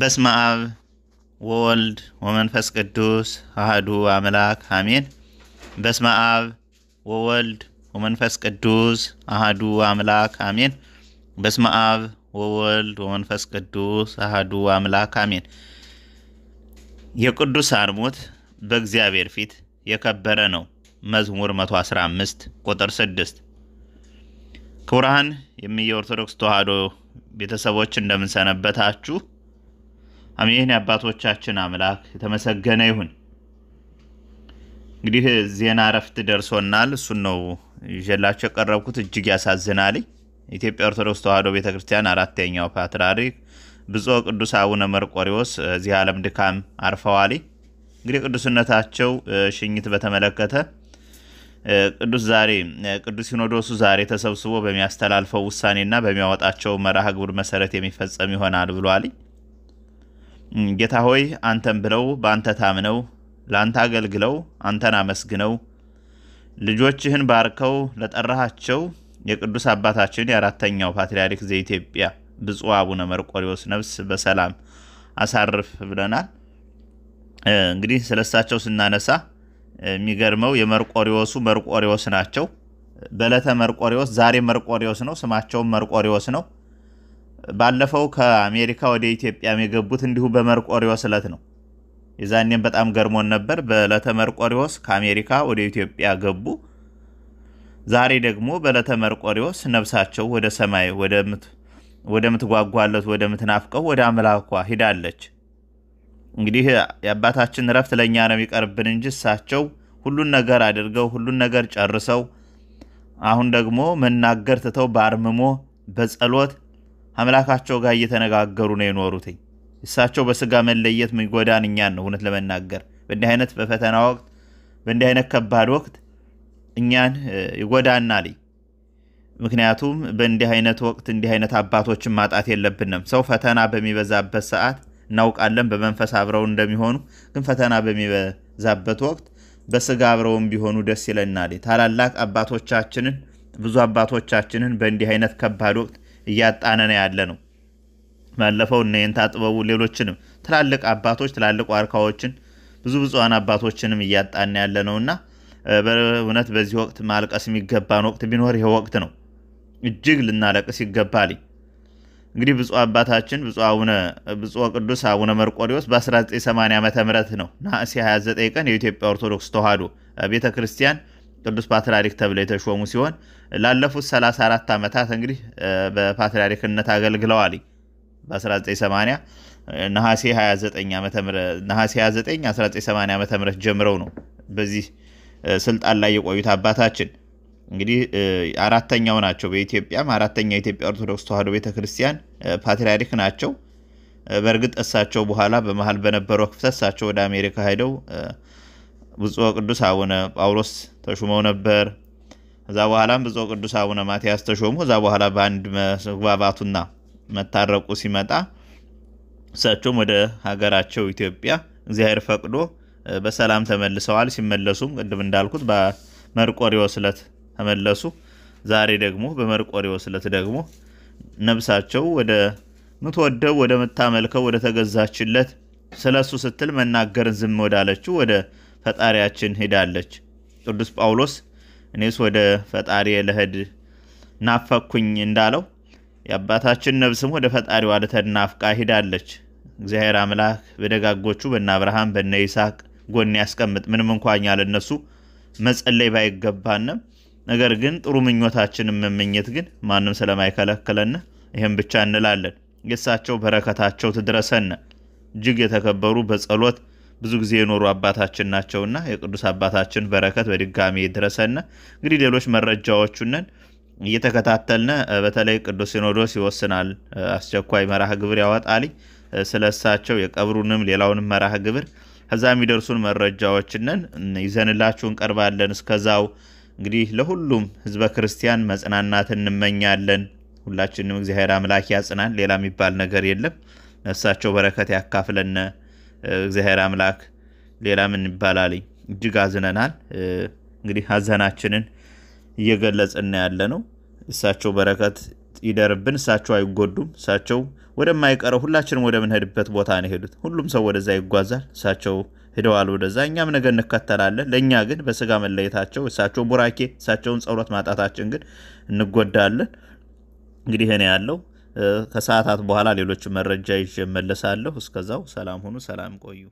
በስመ አብ ወወልድ ወመንፈስ ቅዱስ አህዱ አምላክ አሜን። በስመ አብ ወወልድ ወመንፈስ ቅዱስ አህዱ አምላክ አሜን። በስመ አብ ወወልድ ወመንፈስ ቅዱስ አህዱ አምላክ አሜን። የቅዱሳን ሞት በእግዚአብሔር ፊት የከበረ ነው። መዝሙር 115 ቁጥር 6። ክቡራን የሚየ ኦርቶዶክስ ተዋህዶ ቤተሰቦች እንደምንሰነበታችሁ አሜን። የአባቶቻችን አምላክ የተመሰገነ ይሁን። እንግዲህ ዜና እረፍት ደርሶናል። እሱን ነው ይዤላቸው የቀረብኩት። እጅግ ያሳዝናል። ኢትዮጵያ ኦርቶዶክስ ተዋሕዶ ቤተ ክርስቲያን አራተኛው ፓትርያርክ ብፁዕ ቅዱስ አቡነ መርቆሪዎስ እዚህ ዓለም ድካም አርፈዋል። እንግዲህ ቅዱስነታቸው ሽኝት በተመለከተ ቅዱስ ዛሬ ቅዱስ ሲኖዶሱ ዛሬ ተሰብስቦ በሚያስተላልፈው ውሳኔና በሚያወጣቸው መርሃ ግብር መሰረት የሚፈጸም ይሆናል ብሏል። ጌታ ሆይ አንተን ብለው በአንተ ታምነው ለአንተ አገልግለው አንተን አመስግነው ልጆችህን ባርከው ለጠራሃቸው የቅዱስ አባታችን የአራተኛው ፓትርያርክ ዘኢትዮጵያ ብፁዕ አቡነ መርቆሪዎስ ነፍስ በሰላም አሳርፍ ብለናል። እንግዲህ ስለሳቸው ስናነሳ የሚገርመው የመርቆሪዎሱ መርቆሪዎስ ናቸው። በዕለተ መርቆሪዎስ ዛሬ መርቆሪዎስ ነው። ስማቸውም መርቆሪዎስ ነው። ባለፈው ከአሜሪካ ወደ ኢትዮጵያም የገቡት እንዲሁ በመርቆሪዎስ እለት ነው። የዛኔም በጣም ገርሞን ነበር። በለተ መርቆሪዎስ ከአሜሪካ ወደ ኢትዮጵያ ገቡ። ዛሬ ደግሞ በለተ መርቆሪዎስ ነብሳቸው ወደ ሰማይ ወደምትጓጓለት ወደምትናፍቀው ወደ አምላኳ ሂዳለች። እንግዲህ የአባታችን እረፍት ለእኛ ነው የሚቀርብን እንጂ እሳቸው ሁሉን ነገር አድርገው ሁሉን ነገር ጨርሰው አሁን ደግሞ መናገር ትተው በአርምሞ በጸሎት አምላካቸው ጋር እየተነጋገሩ ነው የኖሩትኝ። እሳቸው በስጋ መለየት የሚጎዳን እኛን ነው። እውነት ለመናገር በእንዲህ አይነት በፈተና ወቅት በእንዲህ አይነት ከባድ ወቅት እኛን ይጎዳናል። ምክንያቱም በእንዲህ አይነት ወቅት እንዲህ አይነት አባቶችን ማጣት የለብንም። ሰው ፈተና በሚበዛበት ሰዓት እናውቃለን በመንፈስ አብረው እንደሚሆኑ፣ ግን ፈተና በሚበዛበት ወቅት በስጋ አብረውም ቢሆኑ ደስ ይለናል። ታላላቅ አባቶቻችንን ብዙ አባቶቻችንን በእንዲህ አይነት ከባድ ወቅት እያጣነነ ያለ ነው። ባለፈው እነየንታ ጥበቡ ሌሎችንም ትላልቅ አባቶች ትላልቅ ዋርካዎችን ብዙ ብፁዓን አባቶችንም እያጣና ያለ ነው እና በእውነት በዚህ ወቅት ማልቀስ የሚገባን ወቅት ቢኖር ይህ ወቅት ነው። እጅግ ልናለቅስ ይገባል። እንግዲህ ብፁ አባታችን ብፁ ቅዱስ አቡነ መርቆሪዎስ በ1980 ዓ ም ነው ነሐሴ 29 ቀን የኢትዮጵያ ኦርቶዶክስ ተዋህዶ ቤተ ክርስቲያን ቅዱስ ፓትርያርክ ተብለው የተሾሙ ሲሆን ላለፉት 34 ዓመታት እንግዲህ በፓትርያርክነት አገልግለዋል። በ1980 ነሐሴ 29 1980 ዓ ም ጀምረው ነው በዚህ ስልጣን ላይ የቆዩት አባታችን እንግዲህ አራተኛው ናቸው። በኢትዮጵያም አራተኛ የኢትዮጵያ ኦርቶዶክስ ተዋሕዶ ቤተክርስቲያን ፓትርያርክ ናቸው። በእርግጥ እሳቸው በኋላ በመሀል በነበረው ክፍተት እሳቸው ወደ አሜሪካ ሄደው ብፁዕ ቅዱስ አቡነ ጳውሎስ ተሹመው ነበር። ከዛ በኋላም ብፁዕ ቅዱስ አቡነ ማትያስ ተሾሙ። ከዛ በኋላ በአንድ መግባባቱና መታረቁ ሲመጣ እሳቸውም ወደ ሀገራቸው ኢትዮጵያ እግዚአብሔር ፈቅዶ በሰላም ተመልሰዋል። ሲመለሱም ቅድም እንዳልኩት በመርቆሪዎስ ዕለት ተመለሱ። ዛሬ ደግሞ በመርቆሪዎስ ዕለት ደግሞ ነብሳቸው ወደ ምትወደው ወደ ምታመልከው ወደ ተገዛችለት ስለ እሱ ስትል መናገርን ዝም ወዳለችው ወደ ፈጣሪያችን ሄዳለች። ቅዱስ ጳውሎስ እኔስ ወደ ፈጣሪ ልሄድ ናፈኩኝ እንዳለው የአባታችን ነብስም ወደ ፈጣሪዋ ልትሄድ ናፍቃ ሄዳለች። እግዚአብሔር አምላክ በደጋጎቹ በነ አብርሃም በነ ይስሐቅ ጎን ያስቀምጥ። ምንም እንኳኛ ለነሱ መጸለይ ባይገባንም ነገር ግን ጥሩ ምኞታችንን መመኘት ግን ማንም ስለማይከለክለን ይህም ብቻ እንላለን። የእሳቸው በረከታቸው ትድረሰን። እጅግ የተከበሩ በጸሎት ብዙ ጊዜ የኖሩ አባታችን ናቸውና የቅዱስ አባታችን በረከት በድጋሚ ይድረሰን። እንግዲህ ሌሎች መረጃዎቹንን እየተከታተልን በተለይ ቅዱስ ሲኖዶስ ይወስናል፣ አስቸኳይ መርሃ ግብር ያወጣል ስለ እሳቸው የቀብሩንም ሌላውንም መርሃ ግብር ከዛ የሚደርሱን መረጃዎችንን ይዘንላችሁ እንቀርባለን። እስከዛው እንግዲህ ለሁሉም ህዝበ ክርስቲያን መጽናናት እንመኛለን። ሁላችንም እግዚአብሔር አምላክ ያጽናን። ሌላ የሚባል ነገር የለም። ነፍሳቸው በረከት ያካፍለን። እግዚአብሔር አምላክ ሌላ ምን ይባላል? እጅግ አዝነናል። እንግዲህ ሀዘናችንን እየገለጽና ያለ ነው። እሳቸው በረከት ይደርብን። እሳቸው አይጎዱም። እሳቸው ወደማይቀረው ሁላችንም ወደምንሄድበት ቦታ ነው ሄዱት። ሁሉም ሰው ወደዛ ይጓዛል። እሳቸው ሂደዋል ወደዛ፣ እኛም ነገ እንከተላለን። ለእኛ ግን በስጋ መለየታቸው፣ እሳቸው ቡራኬ፣ እሳቸውን ጸሎት ማጣታችን ግን እንጎዳለን። እንግዲህ እኔ ያለው ከሰዓታት በኋላ ሌሎች መረጃ ይዤ እመለሳለሁ። እስከዛው ሰላም ሁኑ፣ ሰላም ቆዩ።